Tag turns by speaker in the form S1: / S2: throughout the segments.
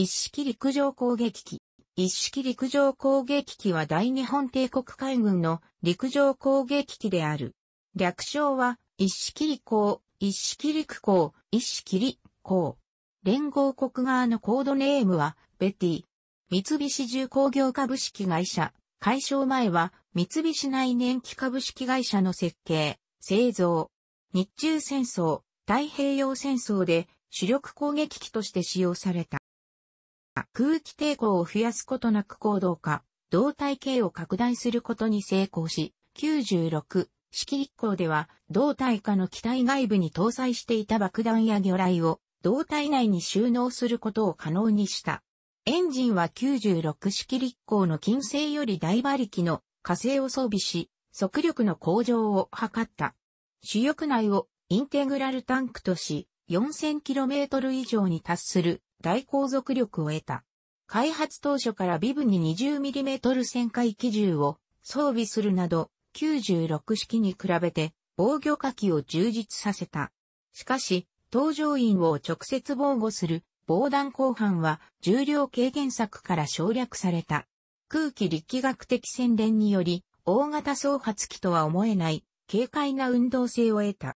S1: 一式陸上攻撃機。一式陸上攻撃機は大日本帝国海軍の陸上攻撃機である。略称は、一式陸港、一式陸港、一式陸港。連合国側のコードネームは、ベティ。三菱重工業株式会社。解消前は、三菱内燃機株式会社の設計、製造。日中戦争、太平洋戦争で主力攻撃機として使用された。空気抵抗を増やすことなく行動化、動体系を拡大することに成功し、96、式立項では、胴体下の機体外部に搭載していた爆弾や魚雷を、胴体内に収納することを可能にした。エンジンは96式立項の金星より大馬力の火星を装備し、速力の向上を図った。主翼内をインテグラルタンクとし、4000km 以上に達する大航続力を得た。開発当初からビブに 20mm 旋回機銃を装備するなど、96式に比べて防御火器を充実させた。しかし、搭乗員を直接防護する防弾後半は重量軽減策から省略された。空気力学的洗練により、大型総発機とは思えない軽快な運動性を得た。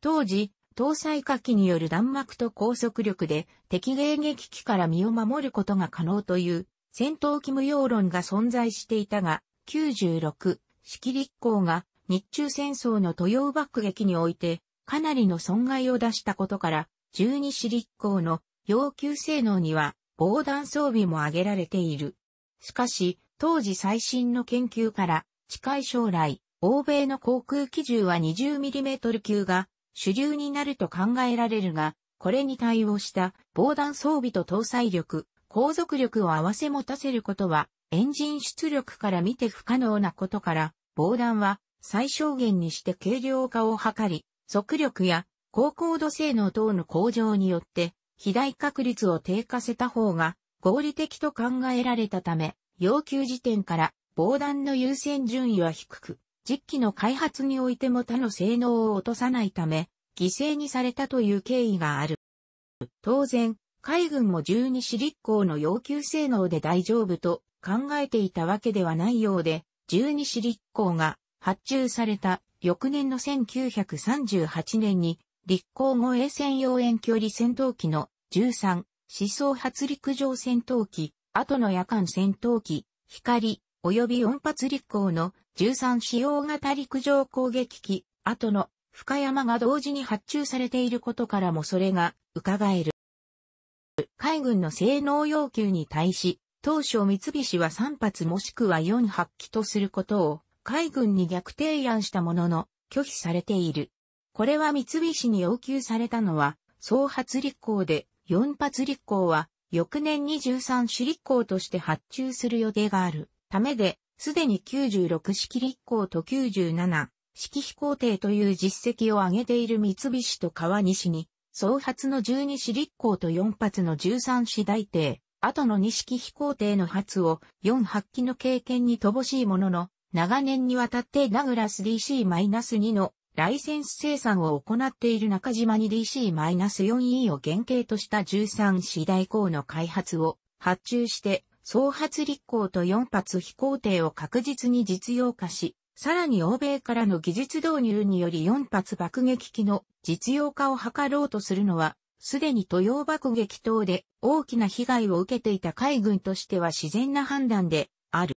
S1: 当時、搭載火器による弾幕と高速力で敵迎撃機から身を守ることが可能という戦闘機無用論が存在していたが、96、式立港が日中戦争の豊洋爆撃においてかなりの損害を出したことから、12式立港の要求性能には防弾装備も挙げられている。しかし、当時最新の研究から近い将来、欧米の航空機銃は 20mm 級が主流になると考えられるが、これに対応した防弾装備と搭載力、航続力を合わせ持たせることは、エンジン出力から見て不可能なことから、防弾は最小限にして軽量化を図り、速力や高高度性能等の向上によって、肥大確率を低下せた方が合理的と考えられたため、要求時点から防弾の優先順位は低く、実機の開発においても他の性能を落とさないため、犠牲にされたという経緯がある。当然、海軍も十二子立候の要求性能で大丈夫と考えていたわけではないようで、十二子立候が発注された翌年の1938年に、立候後衛専用遠距離戦闘機の13、思想発陸上戦闘機、後の夜間戦闘機、光、及び音発陸光の13使用型陸上攻撃機、後の深山が同時に発注されていることからもそれが伺える。海軍の性能要求に対し、当初三菱は3発もしくは4発機とすることを海軍に逆提案したものの拒否されている。これは三菱に要求されたのは、総発立候で、4発立候は翌年に1 3種立候として発注する予定がある。ためで、すでに96式立候と97式飛行艇という実績を上げている三菱と川西に、総発の12式立候と4発の13式大艇、後の2式飛行艇の発を4発機の経験に乏しいものの、長年にわたってダグラス DC-2 のライセンス生産を行っている中島に DC-4E を原型とした13次大工の開発を発注して総発立候と4発飛行艇を確実に実用化し、さらに欧米からの技術導入により4発爆撃機の実用化を図ろうとするのは、すでに豊洋爆撃等で大きな被害を受けていた海軍としては自然な判断である。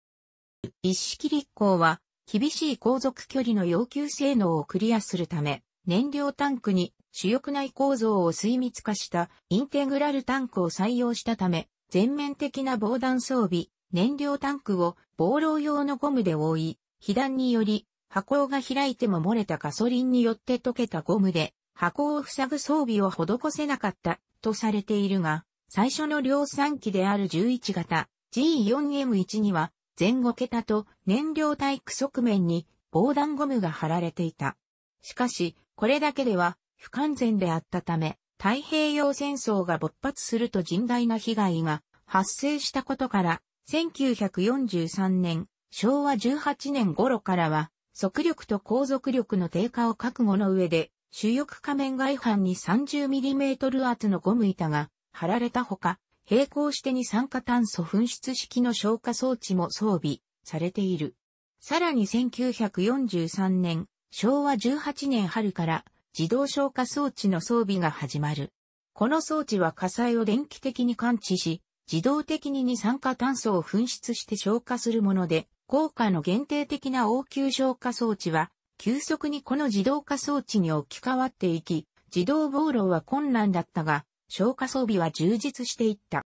S1: 一式立候は厳しい航続距離の要求性能をクリアするため、燃料タンクに主翼内構造を水密化したインテグラルタンクを採用したため、全面的な防弾装備、燃料タンクを防漏用のゴムで覆い、被弾により、箱が開いても漏れたガソリンによって溶けたゴムで、箱を塞ぐ装備を施せなかったとされているが、最初の量産機である11型 G4M1 には前後桁と燃料体プ側面に防弾ゴムが貼られていた。しかし、これだけでは不完全であったため、太平洋戦争が勃発すると甚大な被害が発生したことから、1943年、昭和18年頃からは、速力と航続力の低下を覚悟の上で、主翼仮面外反に 30mm 厚のゴム板が貼られたほか、並行して二酸化炭素噴出式の消火装置も装備されている。さらに1943年、昭和18年春から自動消火装置の装備が始まる。この装置は火災を電気的に感知し、自動的に二酸化炭素を噴出して消火するもので、効果の限定的な応急消火装置は、急速にこの自動化装置に置き換わっていき、自動防露は困難だったが、消火装備は充実していった。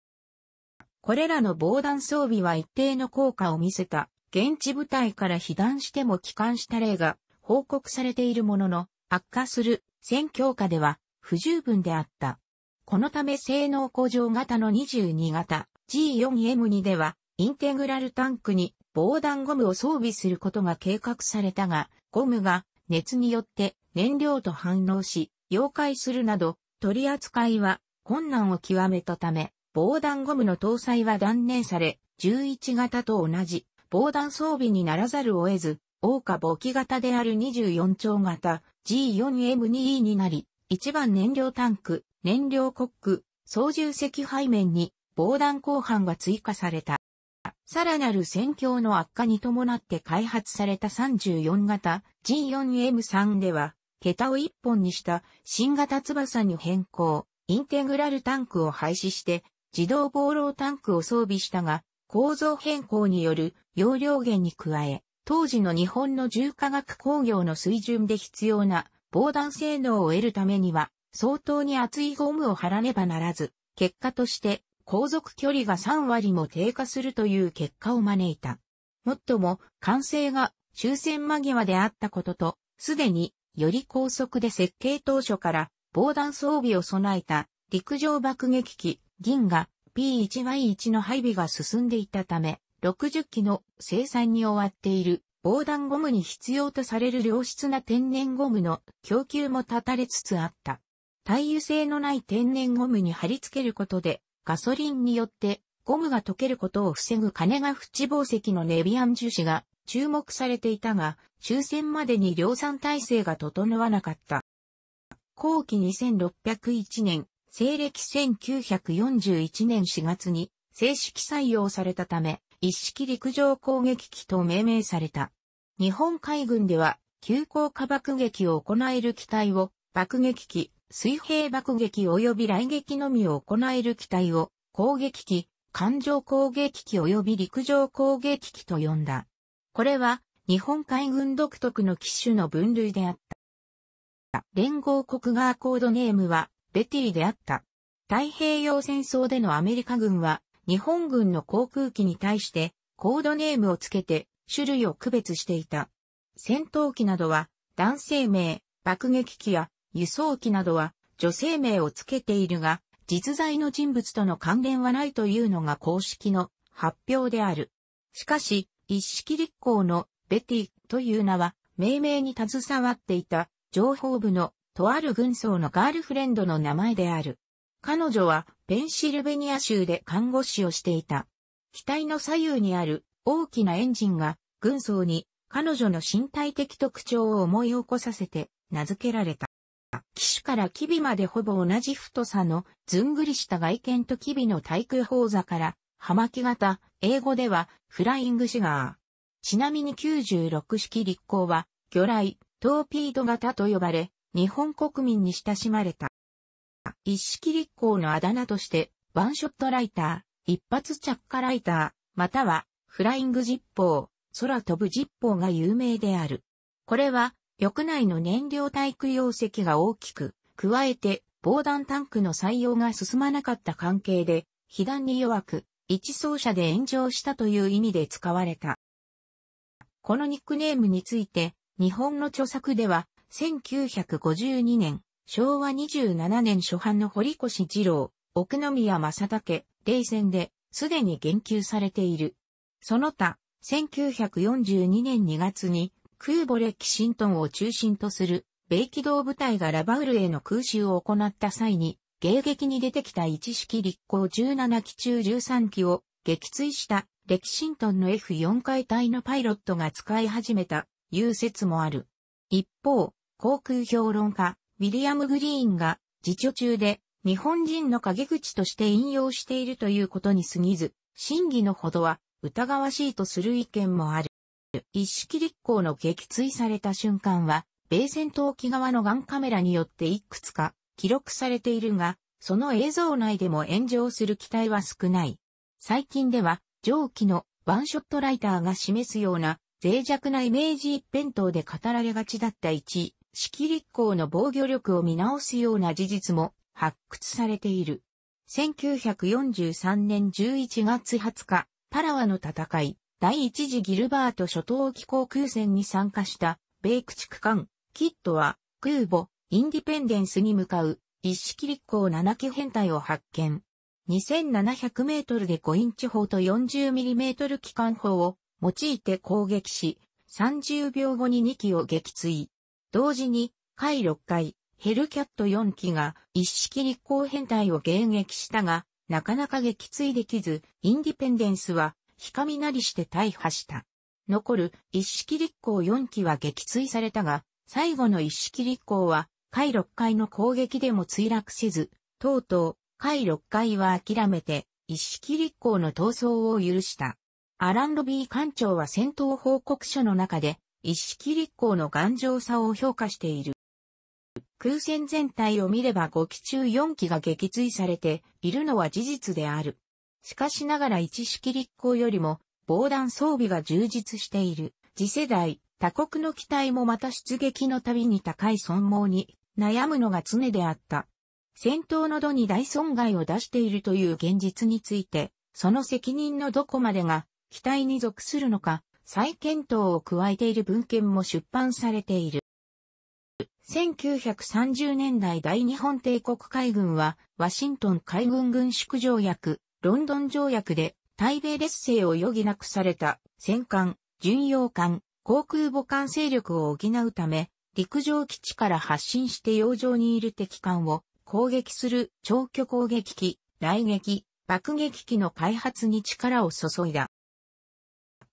S1: これらの防弾装備は一定の効果を見せた、現地部隊から被弾しても帰還した例が報告されているものの、悪化する戦強化では不十分であった。このため性能向上型の22型 G4M2 ではインテグラルタンクに防弾ゴムを装備することが計画されたが、ゴムが熱によって燃料と反応し、溶解するなど、取り扱いは困難を極めたため、防弾ゴムの搭載は断念され、11型と同じ防弾装備にならざるを得ず、大下簿記型である24丁型 G4M2E になり、一番燃料タンク、燃料コック、操縦席背面に防弾後半が追加された。さらなる戦況の悪化に伴って開発された34型 G4M3 では、桁を一本にした新型翼に変更、インテグラルタンクを廃止して自動防漏タンクを装備したが、構造変更による容量減に加え、当時の日本の重化学工業の水準で必要な防弾性能を得るためには、相当に厚いゴムを貼らねばならず、結果として航続距離が3割も低下するという結果を招いた。もっとも、完成が終戦間際であったことと、すでにより高速で設計当初から防弾装備を備えた陸上爆撃機銀河 P1Y1 の配備が進んでいたため、60機の生産に終わっている防弾ゴムに必要とされる良質な天然ゴムの供給も断たれつつあった。耐油性のない天然ゴムに貼り付けることで、ガソリンによってゴムが溶けることを防ぐ金が縁宝石のネビアン樹脂が注目されていたが、抽選までに量産体制が整わなかった。後期2601年、西暦1941年4月に正式採用されたため、一式陸上攻撃機と命名された。日本海軍では、急降下爆撃を行える機体を、爆撃機、水平爆撃及び雷撃のみを行える機体を、攻撃機、艦上攻撃機及び陸上攻撃機と呼んだ。これは、日本海軍独特の機種の分類であった。連合国側コードネームは、ベティであった。太平洋戦争でのアメリカ軍は、日本軍の航空機に対してコードネームをつけて種類を区別していた。戦闘機などは男性名、爆撃機や輸送機などは女性名をつけているが、実在の人物との関連はないというのが公式の発表である。しかし、一式立候のベティという名は命名に携わっていた情報部のとある軍曹のガールフレンドの名前である。彼女はペンシルベニア州で看護師をしていた。機体の左右にある大きなエンジンが軍曹に彼女の身体的特徴を思い起こさせて名付けられた。機種から機微までほぼ同じ太さのずんぐりした外見と機微の対空砲座から葉巻型、英語ではフライングシガー。ちなみに96式立航は魚雷、トーピード型と呼ばれ、日本国民に親しまれた。一式立候のあだ名として、ワンショットライター、一発着火ライター、または、フライングジポ砲、空飛ぶジポ砲が有名である。これは、翼内の燃料体育容積が大きく、加えて、防弾タンクの採用が進まなかった関係で、被弾に弱く、一走者で炎上したという意味で使われた。このニックネームについて、日本の著作では、1952年、昭和27年初版の堀越二郎、奥宮正武、冷戦で、すでに言及されている。その他、1942年2月に、空母レキシントンを中心とする、米機動部隊がラバウルへの空襲を行った際に、迎撃に出てきた一式立候17機中13機を撃墜したレキシントンの F4 回隊のパイロットが使い始めた、いう説もある。一方、航空評論家、ウィリアム・グリーンが自著中で日本人の陰口として引用しているということに過ぎず、真偽のほどは疑わしいとする意見もある。一式立候の撃墜された瞬間は、米戦闘機側のガンカメラによっていくつか記録されているが、その映像内でも炎上する機体は少ない。最近では、上記のワンショットライターが示すような脆弱なイメージ一辺倒で語られがちだった一式立港の防御力を見直すような事実も発掘されている。1943年11月20日、パラワの戦い、第一次ギルバート諸島機構空戦に参加した、米駆逐艦、キットは、空母、インディペンデンスに向かう、一式立港7機編隊を発見。2700メートルで5インチ砲と40ミリメートル機関砲を用いて攻撃し、30秒後に2機を撃墜。同時に、回6回、ヘルキャット4機が一式立候編隊を迎撃したが、なかなか撃墜できず、インディペンデンスは、ひかみなりして大破した。残る一式立候4機は撃墜されたが、最後の一式立候は、回6回の攻撃でも墜落せず、とうとう、回6回は諦めて、一式立候の逃走を許した。アラン・ロビー艦長は戦闘報告書の中で、一式立候の頑丈さを評価している。空戦全体を見れば5機中4機が撃墜されているのは事実である。しかしながら一式立候よりも防弾装備が充実している次世代他国の機体もまた出撃のたびに高い損耗に悩むのが常であった。戦闘の度に大損害を出しているという現実について、その責任のどこまでが機体に属するのか、再検討を加えている文献も出版されている。1930年代大日本帝国海軍は、ワシントン海軍軍縮条約、ロンドン条約で、対米劣勢を余儀なくされた戦艦、巡洋艦、航空母艦勢力を補うため、陸上基地から発進して洋上にいる敵艦を攻撃する長距攻撃機、雷撃、爆撃機の開発に力を注いだ。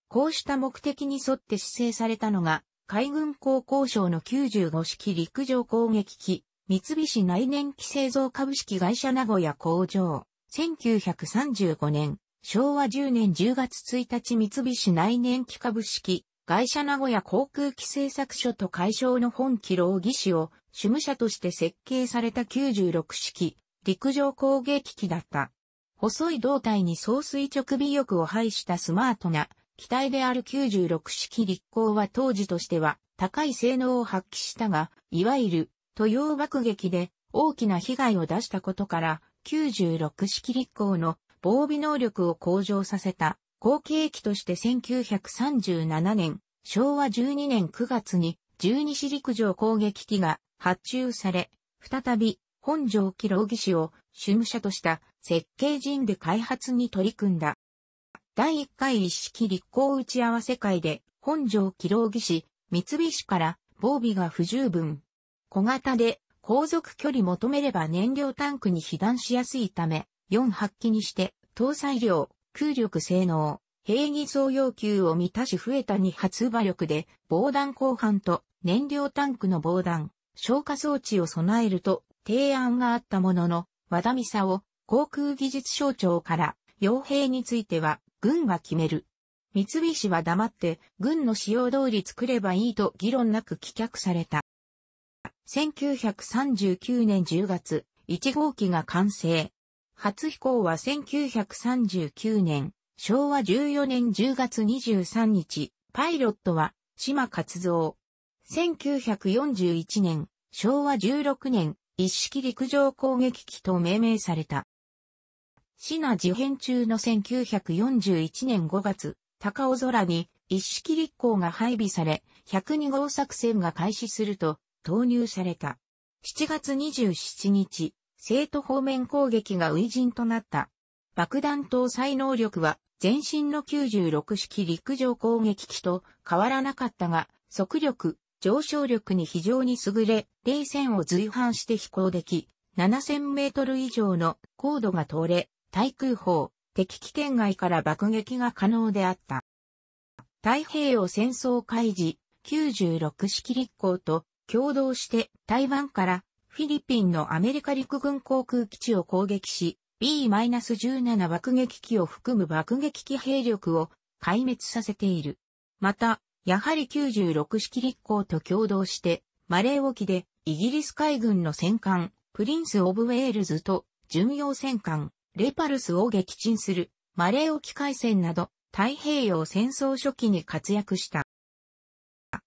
S1: こうした目的に沿って施政されたのが、海軍航校省の95式陸上攻撃機、三菱内燃機製造株式会社名古屋工場。1935年、昭和10年10月1日三菱内燃機株式会社名古屋航空機製作所と解消の本機老技士を主務者として設計された96式陸上攻撃機だった。細い胴体に総垂直尾翼を配したスマートな機体である96式立航は当時としては高い性能を発揮したが、いわゆる、都洋爆撃で大きな被害を出したことから、96式立航の防備能力を向上させた後継機として1937年、昭和12年9月に12市陸上攻撃機が発注され、再び本城機老技士を主務者とした設計人で開発に取り組んだ。第1回一式立候打ち合わせ会で、本庄起動技師、三菱から防備が不十分。小型で航続距離求めれば燃料タンクに被弾しやすいため、4発揮にして、搭載量、空力性能、兵技総要求を満たし増えた2発馬力で、防弾後半と燃料タンクの防弾、消火装置を備えると提案があったものの、和田美佐を航空技術省庁から、傭兵については、軍は決める。三菱は黙って、軍の使用通り作ればいいと議論なく棄却された。1939年10月、1号機が完成。初飛行は1939年、昭和14年10月23日、パイロットは、島活蔵。1941年、昭和16年、一式陸上攻撃機と命名された。シナ事変中の1941年5月、高尾空に一式立候が配備され、102号作戦が開始すると投入された。7月27日、生徒方面攻撃が初陣となった。爆弾搭載能力は前身の96式陸上攻撃機と変わらなかったが、速力、上昇力に非常に優れ、冷戦を随伴して飛行でき、7000メートル以上の高度が通れ、対空砲、敵機圏外から爆撃が可能であった。太平洋戦争開示96式立候と共同して台湾からフィリピンのアメリカ陸軍航空基地を攻撃し、B-17 爆撃機を含む爆撃機兵力を壊滅させている。また、やはり96式立候と共同して、マレー沖でイギリス海軍の戦艦、プリンス・オブ・ウェールズと巡洋戦艦、レパルスを撃沈する、マレー沖海戦など、太平洋戦争初期に活躍した。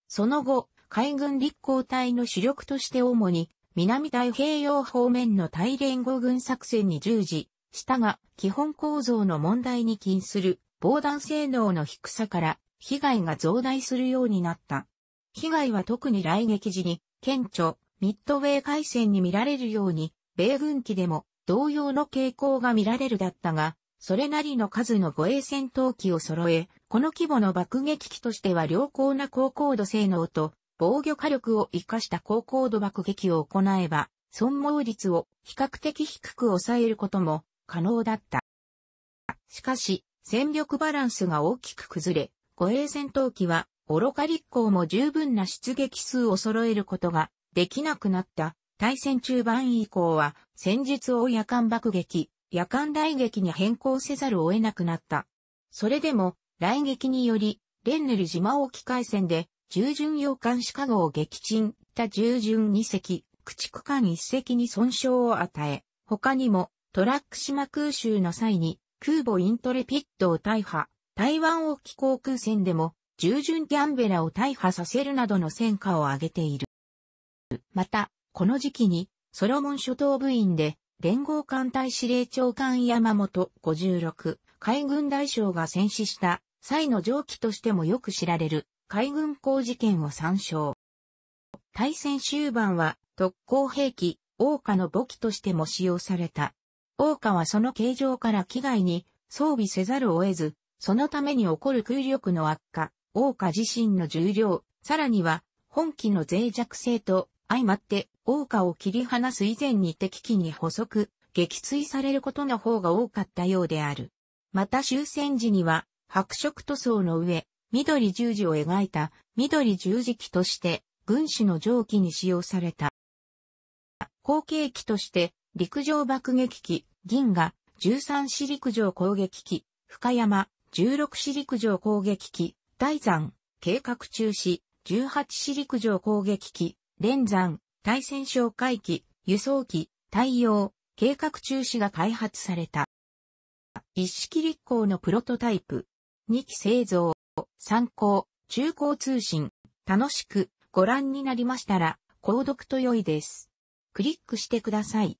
S1: その後、海軍立航隊の主力として主に、南太平洋方面の大連合軍作戦に従事したが、基本構造の問題に起因する防弾性能の低さから被害が増大するようになった。被害は特に来撃時に、顕著、ミッドウェー海戦に見られるように、米軍機でも同様の傾向が見られるだったが、それなりの数の護衛戦闘機を揃え、この規模の爆撃機としては良好な高高度性能と防御火力を活かした高高度爆撃を行えば、損耗率を比較的低く抑えることも可能だった。しかし、戦力バランスが大きく崩れ、護衛戦闘機は、愚か立候も十分な出撃数を揃えることができなくなった大戦中盤以降は戦術を夜間爆撃、夜間雷撃に変更せざるを得なくなった。それでも雷撃によりレンネル島沖海戦で従順洋艦シカゴを撃沈、他従順2隻、駆逐艦1隻に損傷を与え、他にもトラック島空襲の際に空母イントレピッドを大破、台湾沖航空戦でも従順ギャンベラを大破させるなどの戦果を上げている。また、この時期に、ソロモン諸島部員で、連合艦隊司令長官山本56、海軍大将が戦死した際の上記としてもよく知られる海軍工事件を参照。対戦終盤は特攻兵器、王家の武器としても使用された。王家はその形状から危害に装備せざるを得ず、そのために起こる空力の悪化、王家自身の重量、さらには本機の脆弱性と相まって、王家を切り離す以前に敵機に捕捉、撃墜されることの方が多かったようである。また終戦時には、白色塗装の上、緑十字を描いた緑十字機として、軍師の蒸気に使用された。後継機として、陸上爆撃機、銀河、13市陸上攻撃機、深山、16市陸上攻撃機、大山、計画中止、18市陸上攻撃機、連山、対戦哨戒機、輸送機、対応、計画中止が開発された。一式立候のプロトタイプ。2機製造、参考、中高通信、楽しくご覧になりましたら、購読と良いです。クリックしてください。